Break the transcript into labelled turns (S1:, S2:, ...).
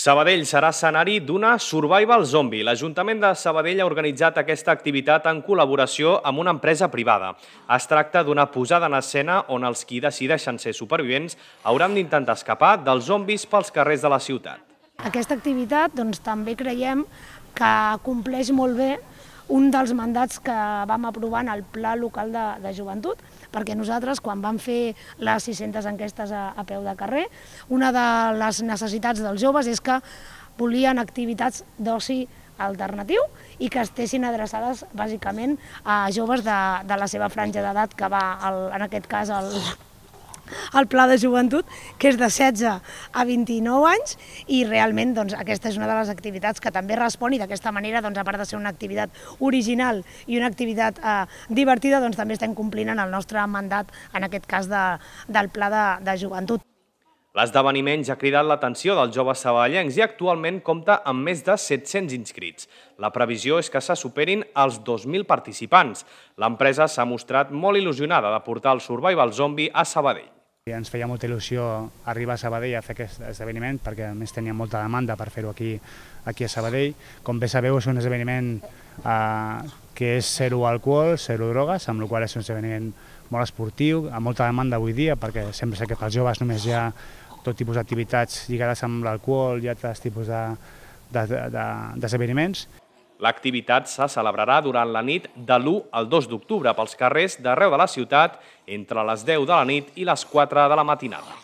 S1: Sabadell serà escenari d'una Survival Zombie. L'Ajuntament de Sabadell ha organitzat aquesta activitat en col·laboració amb una empresa privada. Es tracta d'una posada en escena on els qui decideixen ser supervivents hauran d'intentar escapar dels zombis pels carrers de la ciutat.
S2: Aquesta activitat doncs, també creiem que compleix molt bé un dels mandats que vam aprovar en el Pla Local de, de Joventut, perquè nosaltres, quan vam fer les 600 enquestes a, a peu de carrer, una de les necessitats dels joves és que volien activitats d'oci alternatiu i que estessin adreçades bàsicament a joves de, de la seva franja d'edat que va, el, en aquest cas, al, el el pla de joventut, que és de 16 a 29 anys, i realment doncs, aquesta és una de les activitats que també respon i d'aquesta manera, doncs, a part de ser una activitat original i una activitat eh, divertida, doncs, també estem complint en el nostre mandat, en aquest cas de, del pla de, de joventut.
S1: L'esdeveniment ja ha cridat l'atenció dels joves sabellencs i actualment compta amb més de 700 inscrits. La previsió és que se superin els 2.000 participants. L'empresa s'ha mostrat molt il·lusionada de portar el Survival Zombie a Sabadell.
S3: I ens feia molta il·lusió arribar a Sabadell a fer aquest esdeveniment perquè a més tenia molta demanda per fer-ho aquí, aquí a Sabadell. Com bé sabeu és un esdeveniment eh, que és zero alcohol, zero drogues, amb la qual és un esdeveniment molt esportiu, amb molta demanda avui dia perquè sempre sé que pels joves només hi ha tot tipus d'activitats lligades amb l'alcohol i altres tipus de, d'esdeveniments. De, de, de
S1: L'activitat se celebrarà durant la nit de l'1 al 2 d'octubre pels carrers d'arreu de la ciutat entre les 10 de la nit i les 4 de la matinada.